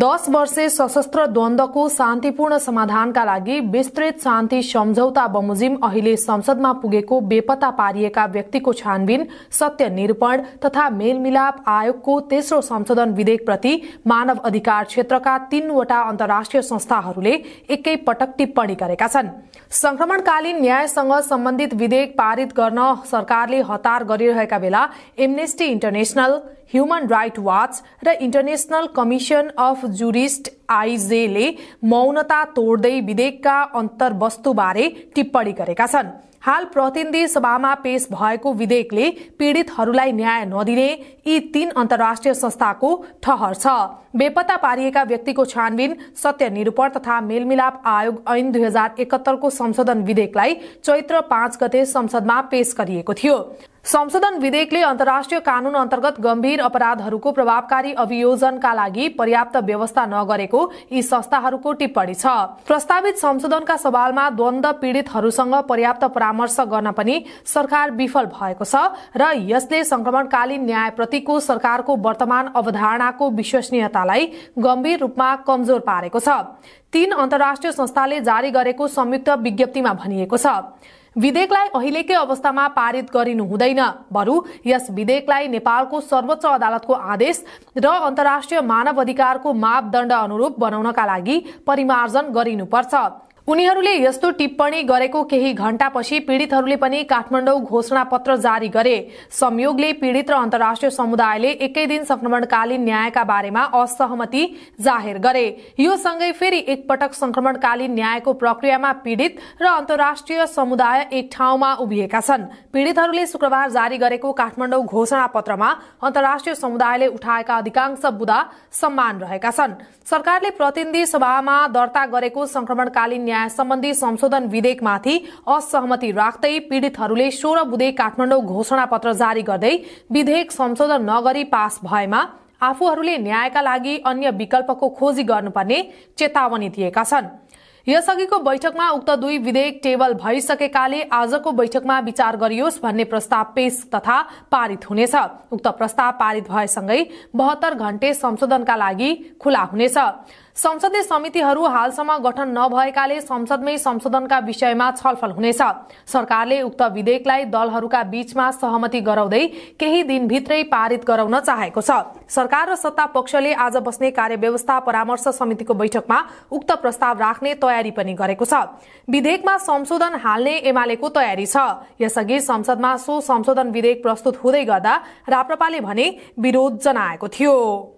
दस वर्षे सशस्त्र द्वन्द्वको शान्तिपूर्ण समाधानका लागि विस्तृत शान्ति सम्झौता बमोजिम अहिले संसदमा पुगेको बेपत्ता पारिएका व्यक्तिको छानबिन सत्य निरूपण तथा मेलमिलाप आयोगको तेस्रो संशोधन विधेयकप्रति मानव अधिकार क्षेत्रका तीनवटा अन्तर्राष्ट्रिय संस्थाहरूले पटक टिप्पणी गरेका छन् संक्रमणकालीन न्यायसँग सम्बन्धित विधेयक पारित गर्न सरकारले हतार गरिरहेका बेला Amnesty International human right watch र इन्टरनेशनल कमिशन अफ जुरिस्ट आइजेले मौनता तोड्दै विधेयकका अन्तर्वस्तुबारे टिप्पणी गरेका छन् हाल प्रतिनिधि सभामा पेश भएको विधेयकले पीड़ितहरूलाई न्याय नदिने यी तीन अन्तर्राष्ट्रिय संस्थाको ठहर छ बेपत्ता पारिएका व्यक्तिको छानबिन सत्य निरूपण तथा मेलमिलाप आयोग ऐन दुई हजार एकहत्तरको संशोधन विधेयकलाई चैत्र पाँच गते संसदमा पेश गरिएको थियो संशोधन विधेयकले अन्तर्राष्ट्रिय कानून अन्तर्गत गम्भीर अपराधहरूको प्रभावकारी अभियोजनका लागि पर्याप्त व्यवस्था नगरेको यी संस्थाहरूको टिप्पणी छ प्रस्तावित संशोधनका सवालमा द्वन्द पीड़ितहरूसँग पर्याप्त परामर्श परामर्श गर्न पनि सरकार विफल भएको छ र यसले संक्रमणकालीन न्यायप्रतिको सरकारको वर्तमान अवधारणाको विश्वसनीयतालाई गम्भीर रूपमा कमजोर पारेको छ तीन अन्तर्राष्ट्रिय संस्थाले जारी गरेको संयुक्त विज्ञप्तिमा भनिएको छ विधेयकलाई अहिलेकै अवस्थामा पारित गरिनु हुँदैन बरु यस विधेयकलाई नेपालको सर्वोच्च अदालतको आदेश र अन्तर्राष्ट्रिय मानव अधिकारको मापदण्ड अनुरूप बनाउनका लागि परिमार्जन गरिनुपर्छ उनीहरूले यस्तो टिप्पणी गरेको केही घण्टापछि पीड़ितहरूले पनि काठमाडौँ पत्र जारी गरे संयोगले पीड़ित र अन्तर्राष्ट्रिय समुदायले एकै दिन संक्रमणकालीन न्यायका बारेमा असहमति जाहेर गरे यो सँगै फेरि एकपटक संक्रमणकालीन न्यायको प्रक्रियामा पीड़ित र अन्तर्राष्ट्रिय समुदाय एक ठाउँमा उभिएका छन् पीड़ितहरूले शुक्रबार जारी गरेको काठमाडौँ पत्रमा अन्तर्राष्ट्रिय समुदायले उठाएका अधिकांश बुदा सम्मान रहेका छन् सरकारले प्रतिनिधि सभामा दर्ता गरेको संक्रमणकालीन न्याय सम्बन्धी संशोधन विधेयकमाथि असहमति राख्दै पीड़ितहरूले सोह्र बुधे काठमाडौँ पत्र जारी गर्दै विधेयक संशोधन नगरी पास भएमा आफूहरूले न्यायका लागि अन्य विकल्पको खोजी गर्नुपर्ने चेतावनी दिएका छन् यसअघिको बैठकमा उक्त दुई विधेयक टेबल भइसकेकाले आजको बैठकमा विचार गरियोस् भन्ने प्रस्ताव पेश तथा पारित हुनेछ उक्त प्रस्ताव पारित भएसँगै बहत्तर घण्टे संशोधनका लागि खुला हुनेछ संसदीय समितिहरू हालसम्म गठन नभएकाले संसदमै संशोधनका विषयमा छलफल हुनेछ सरकारले उक्त विधेयकलाई दलहरूका बीचमा सहमति गराउँदै केही दिनभित्रै पारित गराउन चाहेको छ सरकार र सत्ता पक्षले आज बस्ने कार्यव्यवस्था परामर्श समितिको बैठकमा उक्त प्रस्ताव राख्ने तयारी पनि गरेको छ विधेयकमा संशोधन हाल्ने एमालेको तयारी छ यसअघि संसदमा सो संशोधन विधेयक प्रस्तुत हुँदै गर्दा राप्रपाले भने विरोध जनाएको थियो